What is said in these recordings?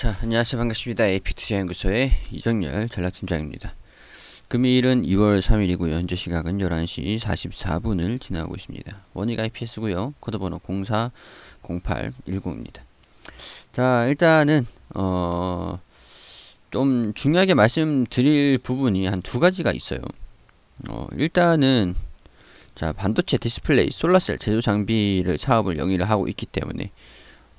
자, 안녕하세요. 반갑습니다. AP투자연구소의 이정열 전략팀장입니다. 금일은 2월 3일이고 현재 시각은 11시 44분을 지나고 있습니다. 원익 IPS고요. 코드번호 040810입니다. 자, 일단은 어, 좀 중요하게 말씀드릴 부분이 한 두 가지가 있어요. 어, 일단은 자, 반도체 디스플레이, 솔라셀 제조 장비를 사업을 영위를 하고 있기 때문에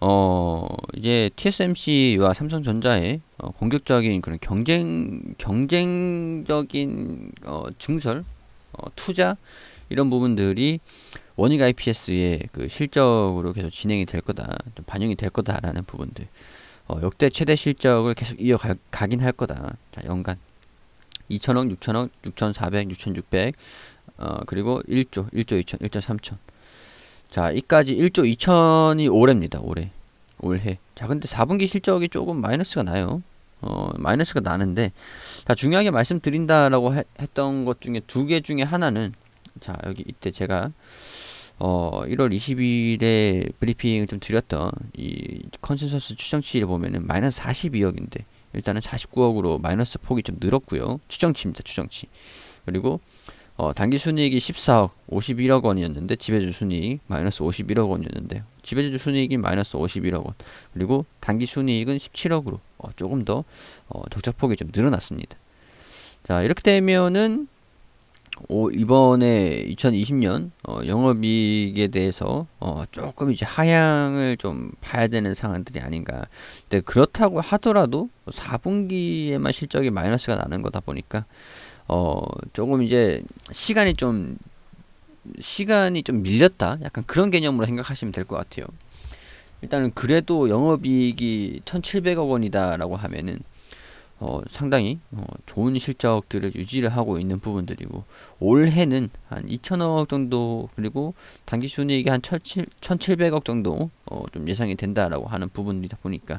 어, 이제 TSMC와 삼성전자의 어, 공격적인 그런 경쟁, 경쟁적인 어, 증설, 어, 투자, 이런 부분들이 원익 IPS의 그 실적으로 계속 진행이 될 거다, 반영이 될 거다라는 부분들. 어, 역대 최대 실적을 계속 이어가긴 할 거다. 자, 연간. 2천억, 6천억, 6,400, 6,600, 어, 그리고 1조, 1조 2천, 1조 3천. 자, 이까지 1조 2천이 올해입니다. 올해. 올해. 자, 근데 4분기 실적이 조금 마이너스가 나요. 어, 마이너스가 나는데 자, 중요하게 말씀드린다라고 해, 했던 것 중에 두 개 중에 하나는 자, 여기 이때 제가 어, 1월 20일에 브리핑을 좀 드렸던 이 컨센서스 추정치를 보면은 마이너스 42억인데 일단은 49억으로 마이너스 폭이 좀 늘었고요. 추정치입니다. 추정치. 그리고 어, 단기 순이익이 14억 51억 원이었는데 지배주 순이익 마이너스 51억 원이었는데 지배주 순이익이 마이너스 51억 원 그리고 단기 순이익은 17억으로 어, 조금 더 어, 적자폭이 좀 늘어났습니다. 자 이렇게 되면은 오, 이번에 2020년 어, 영업이익에 대해서 어, 조금 이제 하향을 좀 봐야 되는 상황들이 아닌가. 근데 그렇다고 하더라도 4분기에만 실적이 마이너스가 나는 거다 보니까 어 조금 이제 시간이 좀 시간이 좀 밀렸다 약간 그런 개념으로 생각하시면 될 것 같아요 일단은 그래도 영업이익이 1700억 원이다 라고 하면은 어, 상당히 어, 좋은 실적들을 유지를 하고 있는 부분들이고 올해는 한 2천억 정도 그리고 단기 순이익이 한 1,700억 정도 어, 좀 예상이 된다라고 하는 부분이다 보니까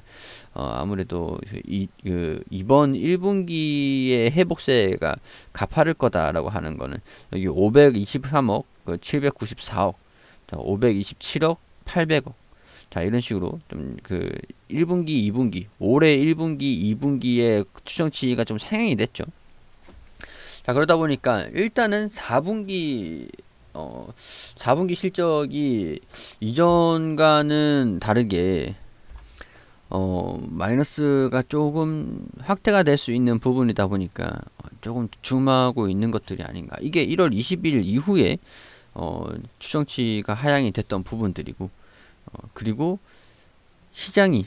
어, 아무래도 그 이, 그 이번 1분기의 회복세가 가파를 거다라고 하는 거는 여기 523억, 그 794억, 527억, 800억 자, 이런 식으로 좀 그 1분기, 2분기, 올해 1분기, 2분기의 추정치가 좀 상향이 됐죠. 자, 그러다 보니까 일단은 4분기 어 4분기 실적이 이전과는 다르게 어 마이너스가 조금 확대가 될 수 있는 부분이다 보니까 조금 주춤하고 있는 것들이 아닌가. 이게 1월 20일 이후에 어 추정치가 하향이 됐던 부분들이고 어, 그리고 시장이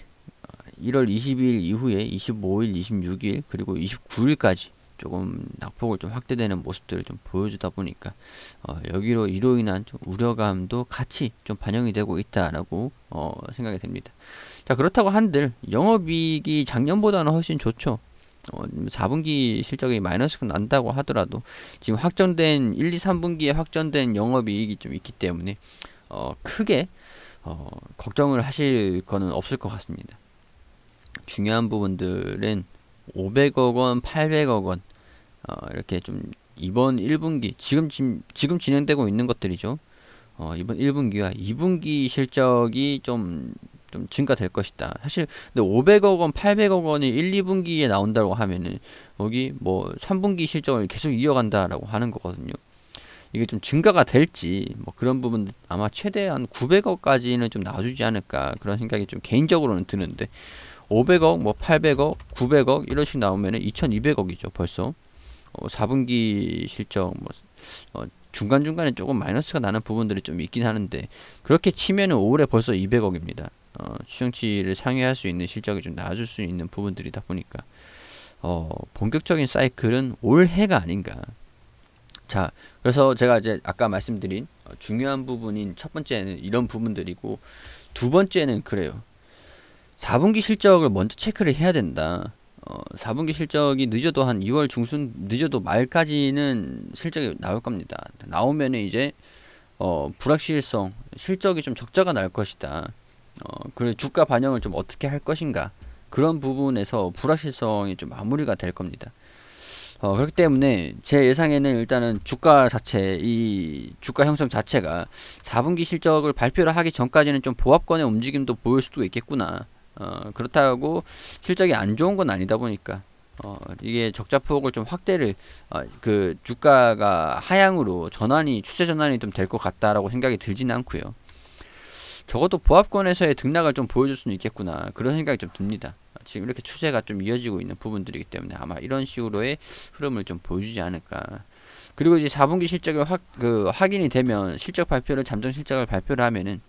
1월 어, 22일 이후에 25일, 26일 그리고 29일까지 조금 낙폭을 좀 확대되는 모습들을 좀 보여주다 보니까 어, 여기로 이로 인한 좀 우려감도 같이 좀 반영이 되고 있다라고 어, 생각이 됩니다. 자 그렇다고 한들 영업이익이 작년보다는 훨씬 좋죠. 어, 4분기 실적이 마이너스가 난다고 하더라도 지금 확정된 1, 2, 3분기에 확정된 영업이익이 좀 있기 때문에 어, 크게 어, 걱정을 하실 거는 없을 것 같습니다. 중요한 부분들은 500억 원, 800억 원 어, 이렇게 좀 이번 1분기 지금 지금, 진행되고 있는 것들이죠. 어, 이번 1분기와 2분기 실적이 좀, 좀 증가될 것이다. 사실, 근데 500억 원, 800억 원이 1, 2분기에 나온다고 하면은, 여기 뭐, 3분기 실적을 계속 이어간다라고 하는 거거든요. 이게 좀 증가가 될지 뭐 그런 부분 아마 최대한 900억까지는 좀 놔주지 않을까 그런 생각이 좀 개인적으로는 드는데 500억, 뭐 800억, 900억 이런 식 나오면은 2,200억이죠 벌써 어, 4분기 실적 뭐 어, 중간중간에 조금 마이너스가 나는 부분들이 좀 있긴 하는데 그렇게 치면은 올해 벌써 200억입니다. 어, 시정치를 상회할 수 있는 실적이 좀 나아질 수 있는 부분들이다 보니까 어, 본격적인 사이클은 올해가 아닌가 자, 그래서 제가 이제 아까 말씀드린 어, 중요한 부분인 첫 번째는 이런 부분들이고 두 번째는 그래요. 4분기 실적을 먼저 체크를 해야 된다. 어, 4분기 실적이 늦어도 한 2월 중순 늦어도 말까지는 실적이 나올 겁니다. 나오면은 이제 어, 불확실성, 실적이 좀 적자가 날 것이다. 어, 그래 주가 반영을 좀 어떻게 할 것인가 그런 부분에서 불확실성이 좀 마무리가 될 겁니다. 어, 그렇기 때문에 제 예상에는 일단은 주가 자체 이 주가 형성 자체가 4분기 실적을 발표를 하기 전까지는 좀 보합권의 움직임도 보일 수도 있겠구나. 어, 그렇다고 실적이 안 좋은 건 아니다 보니까 어, 이게 적자 폭을 좀 확대를 어, 그 주가가 하향으로 전환이 추세 전환이 좀 될 것 같다라고 생각이 들지는 않고요. 적어도 보합권에서의 등락을 좀 보여줄 수는 있겠구나 그런 생각이 좀 듭니다. 지금 이렇게 추세가 좀 이어지고 있는 부분들이기 때문에 아마 이런 식으로의 흐름을 좀 보여주지 않을까. 그리고 이제 4분기 실적을 확, 그, 확인이 되면 실적 발표를, 잠정 실적을 발표를 하면은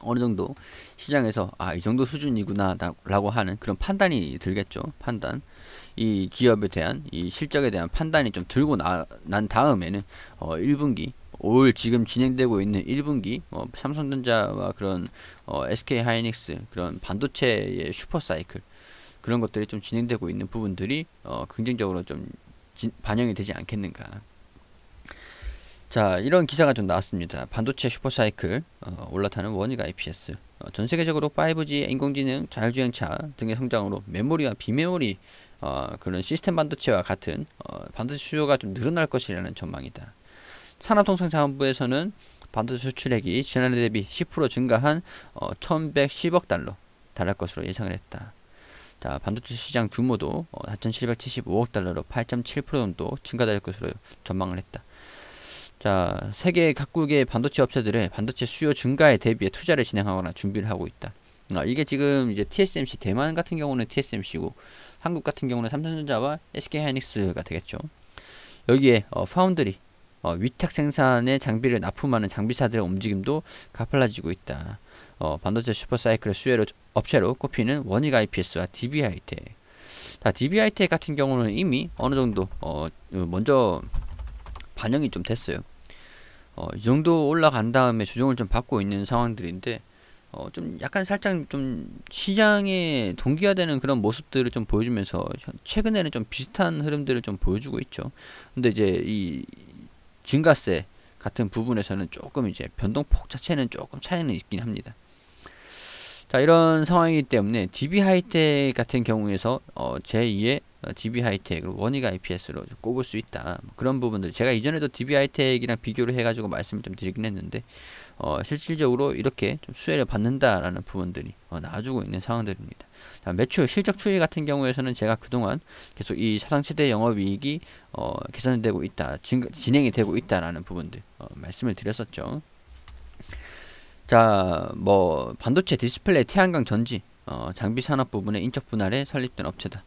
어느 정도 시장에서 아, 이 정도 수준이구나, 라고 하는 그런 판단이 들겠죠. 판단. 이 기업에 대한, 이 실적에 대한 판단이 좀 들고 나, 난 다음에는 어, 1분기, 올 지금 진행되고 있는 1분기 어, 삼성전자와 그런 어, SK 하이닉스 그런 반도체의 슈퍼 사이클 그런 것들이 좀 진행되고 있는 부분들이 어, 긍정적으로 좀 진, 반영이 되지 않겠는가. 자 이런 기사가 좀 나왔습니다. 반도체 슈퍼사이클 어, 올라타는 원익 IPS 어, 전 세계적으로 5G 인공지능 자율주행차 등의 성장으로 메모리와 비메모리 어, 그런 시스템 반도체와 같은 어, 반도체 수요가 좀 늘어날 것이라는 전망이다. 산업통상자원부에서는 반도체 수출액이 지난해 대비 10% 증가한 어, 1,110억 달러 달할 것으로 예상을 했다. 자, 반도체 시장 규모도 4,775억 어, 달러로 8.7% 정도 증가될 것으로 전망을 했다. 자, 세계 각국의 반도체 업체들은 반도체 수요 증가에 대비해 투자를 진행하거나 준비를 하고 있다. 아, 이게 지금 이제 TSMC 대만 같은 경우는 TSMC고 한국 같은 경우는 삼성전자와 SK 하이닉스가 되겠죠. 여기에 어, 파운드리 어, 위탁 생산의 장비를 납품하는 장비사들의 움직임도 가팔라지고 있다. 어, 반도체 슈퍼사이클의 수혜로 업체로 꼽히는 원익 IPS와 DB 하이텍. 자, DB 하이텍 같은 경우는 이미 어느 정도 어, 먼저 반영이 좀 됐어요. 어, 이 정도 올라간 다음에 조정을 좀 받고 있는 상황들인데 어, 좀 약간 살짝 좀 시장에 동기화되는 그런 모습들을 좀 보여주면서 최근에는 좀 비슷한 흐름들을 좀 보여주고 있죠. 근데 이제 이 증가세 같은 부분에서는 조금 이제 변동폭 자체는 조금 차이는 있긴 합니다. 자 이런 상황이기 때문에 DB 하이텍 같은 경우에서 어, 제2의 DB 어, 하이텍 원위가 IPS로 꼽을 수 있다 뭐 그런 부분들 제가 이전에도 DB 하이텍이랑 비교를 해가지고 말씀을 좀 드리긴 했는데 어, 실질적으로 이렇게 좀 수혜를 받는다라는 부분들이 어, 나아지고 있는 상황들입니다. 자, 매출 실적 추이 같은 경우에서는 제가 그동안 계속 이사상최대 영업이익이 어, 개선되고 있다, 진, 행이 되고 있다라는 부분들 어, 말씀을 드렸었죠. 자, 뭐 반도체 디스플레이 태양광 전지 어, 장비 산업 부분의 인적 분할에 설립된 업체다.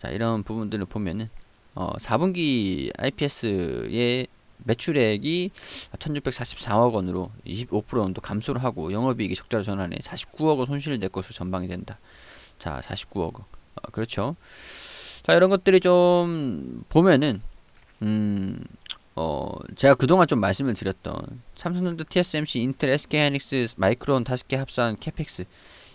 자, 이런 부분들을 보면은 어, 4분기 IPS의 매출액이 1644억 원으로 25% 정도 감소를 하고 영업이익이 적자로 전환에 49억 원 손실을 낼 것으로 전망이 된다. 자, 49억 원. 어, 그렇죠. 자, 이런 것들이 좀 보면은 음, 어, 제가 그동안 좀 말씀을 드렸던 삼성전자 TSMC, 인텔, SK 하이닉스, 마이크론 다섯 개 합산 캐펙스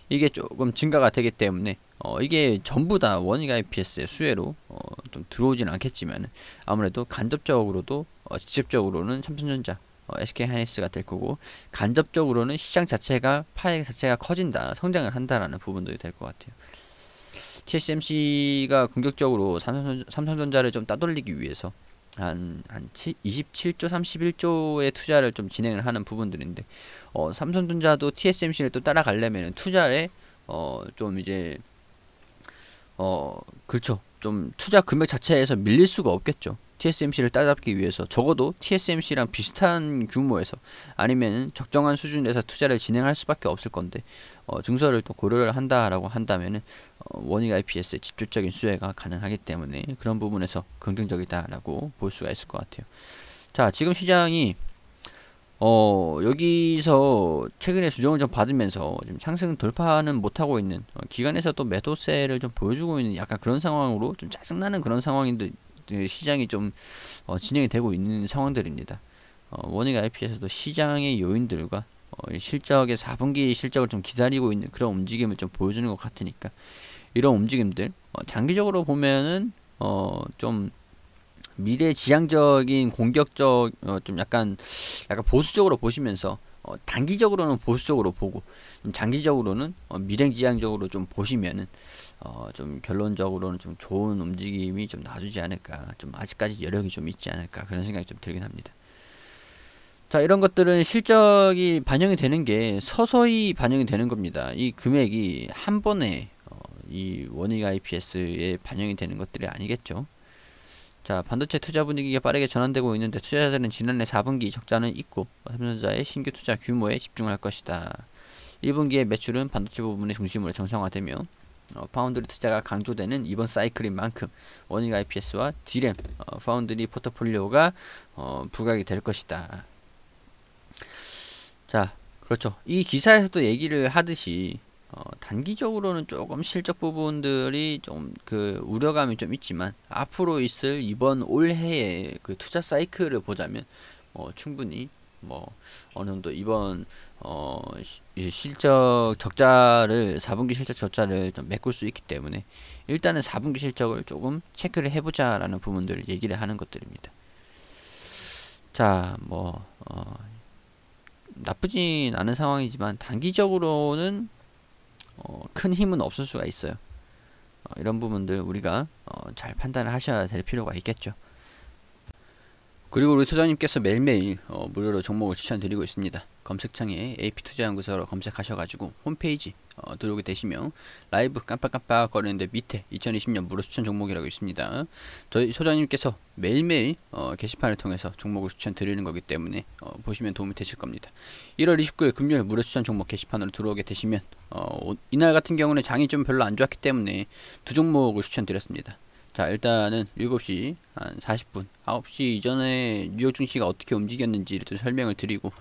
이게 조금 증가가 되기 때문에 어, 이게 전부 다 원익 IPS의 수혜로 어, 좀 들어오진 않겠지만 아무래도 간접적으로도 어, 직접적으로는 삼성전자 어, SK 하이닉스가 될 거고 간접적으로는 시장 자체가 파이 자체가 커진다 성장을 한다라는 부분도 될것 같아요. TSMC가 공격적으로 삼성전자, 삼성전자를 좀 따돌리기 위해서 한, 한 27조, 31조의 투자를 좀 진행을 하는 부분들인데, 어, 삼성전자도 TSMC를 또 따라가려면 투자에, 어, 좀 이제, 어, 그렇죠. 좀 투자 금액 자체에서 밀릴 수가 없겠죠. TSMC를 따잡기 위해서 적어도 TSMC랑 비슷한 규모에서 아니면 적정한 수준에서 투자를 진행할 수밖에 없을 건데 어, 증설을 또 고려를 한다라고 한다면은 어, 원익 IPS의 직접적인 수혜가 가능하기 때문에 그런 부분에서 긍정적이다라고 볼 수가 있을 것 같아요. 자 지금 시장이 어, 여기서 최근에 수정을 좀 받으면서 좀 상승 돌파는 못하고 있는 어, 기관에서 또 매도세를 좀 보여주고 있는 약간 그런 상황으로 좀 짜증나는 그런 상황인데 예, 시장이 좀 어, 진행이 되고 있는 상황들입니다. 어, 원익 IP에서도 시장의 요인들과 어, 실적의 4분기 실적을 좀 기다리고 있는 그런 움직임을 좀 보여주는 것 같으니까 이런 움직임들 장기적으로 보면은 좀 미래 지향적인 공격적 좀 약간 약간 보수적으로 보시면서 어, 단기적으로는 보수적으로 보고 장기적으로는 어, 미래지향적으로 좀 보시면은 어, 좀 결론적으로는 좀 좋은 움직임이 좀 나주지 않을까 좀 아직까지 여력이 좀 있지 않을까 그런 생각이 좀 들긴 합니다. 자 이런 것들은 실적이 반영이 되는 게 서서히 반영이 되는 겁니다. 이 금액이 한 번에 어, 이 원익 IPS에 반영이 되는 것들이 아니겠죠. 자, 반도체 투자 분위기가 빠르게 전환되고 있는데 투자자들은 지난해 4분기 적자는 있고 삼성전자의 신규 투자 규모에 집중할 것이다. 1분기의 매출은 반도체 부분의 중심으로 정상화되며 어, 파운드리 투자가 강조되는 이번 사이클인 만큼 원인 IPS와 D램 어, 파운드리 포트폴리오가 어, 부각이 될 것이다. 자, 그렇죠. 이 기사에서도 얘기를 하듯이 어, 단기적으로는 조금 실적 부분들이 좀 그 우려감이 좀 있지만 앞으로 있을 이번 올해의 그 투자 사이클을 보자면 어, 충분히 뭐 어느 정도 이번 어, 시, 실적 적자를 4분기 실적 적자를 좀 메꿀 수 있기 때문에 일단은 4분기 실적을 조금 체크를 해보자라는 부분들을 얘기를 하는 것들입니다. 자, 뭐 어, 나쁘진 않은 상황이지만 단기적으로는 어, 큰 힘은 없을 수가 있어요. 어, 이런 부분들 우리가 어, 잘 판단을 하셔야 될 필요가 있겠죠. 그리고 우리 소장님께서 매일매일 어, 무료로 종목을 추천드리고 있습니다. 검색창에 AP투자연구소로 검색하셔가지고 홈페이지 어, 들어오게 되시면 라이브 깜빡깜빡 거리는데 밑에 2020년 무료 추천 종목이라고 있습니다. 저희 소장님께서 매일매일 어, 게시판을 통해서 종목을 추천드리는 거기 때문에 어, 보시면 도움이 되실 겁니다. 1월 29일 금요일 무료 추천 종목 게시판으로 들어오게 되시면 어, 이날 같은 경우는 장이 좀 별로 안 좋았기 때문에 두 종목을 추천드렸습니다. 자 일단은 7시 한 40분 9시 이전에 뉴욕 증시가 어떻게 움직였는지를 좀 설명을 드리고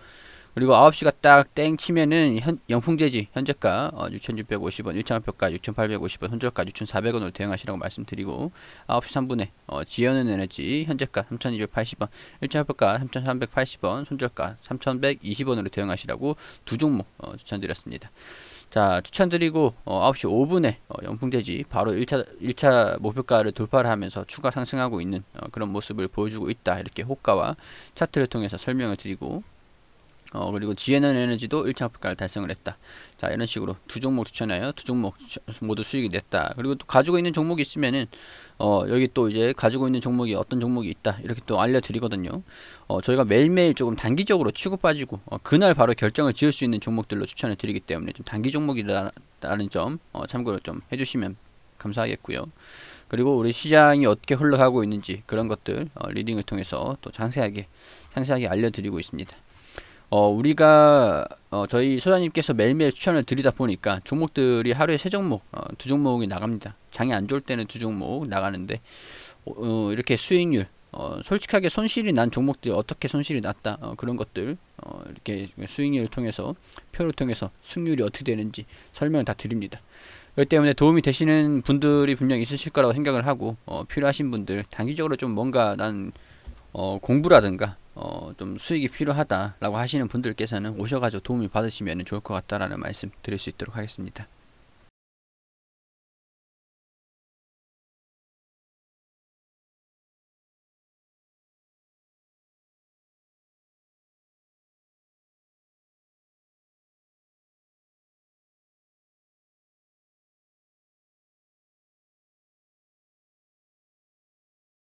그리고 9시가 딱 땡 치면은 현, 영풍재지 현재가 어, 6,650원, 1차원표가 6,850원, 손절가 6,400원으로 대응하시라고 말씀드리고 9시 3분에 어, 지연은 에너지 현재가 3,280원, 1차원표가 3,380원, 손절가 3,120원으로 대응하시라고 두 종목 어, 추천드렸습니다. 자 추천드리고 어, 9시 5분에 어, 영풍돼지 바로 1차, 1차 목표가를 돌파를 하면서 추가 상승하고 있는 어, 그런 모습을 보여주고 있다 이렇게 호가와 차트를 통해서 설명을 드리고 어, 그리고 GNN 에너지도 1차 목표가를 달성을 했다. 자, 이런 식으로 두 종목 추천하여 두 종목 모두 수익이 됐다 그리고 또 가지고 있는 종목이 있으면은 어, 여기 또 이제 가지고 있는 종목이 어떤 종목이 있다. 이렇게 또 알려드리거든요. 어, 저희가 매일매일 조금 단기적으로 치고 빠지고 어, 그날 바로 결정을 지을 수 있는 종목들로 추천을 드리기 때문에 좀 단기 종목이라는 점 어, 참고를 좀 해주시면 감사하겠고요. 그리고 우리 시장이 어떻게 흘러가고 있는지 그런 것들 어, 리딩을 통해서 또 자세하게 상세하게 알려드리고 있습니다. 어, 우리가 어, 저희 소장님께서 매일매일 추천을 드리다 보니까 종목들이 하루에 세 종목, 어, 두 종목이 나갑니다. 장이 안 좋을 때는 두 종목 나가는데 어, 어, 이렇게 수익률, 어, 솔직하게 손실이 난 종목들이 어떻게 손실이 났다 어, 그런 것들 어, 이렇게 수익률을 통해서 표를 통해서 승률이 어떻게 되는지 설명을 다 드립니다. 그렇기 때문에 도움이 되시는 분들이 분명 있으실 거라고 생각을 하고 어, 필요하신 분들 단기적으로 좀 뭔가 난 어, 공부라든가 어, 좀 수익이 필요하다라고 하시는 분들께서는 오셔가지고 도움이 받으시면 좋을 것 같다라는 말씀 드릴 수 있도록 하겠습니다.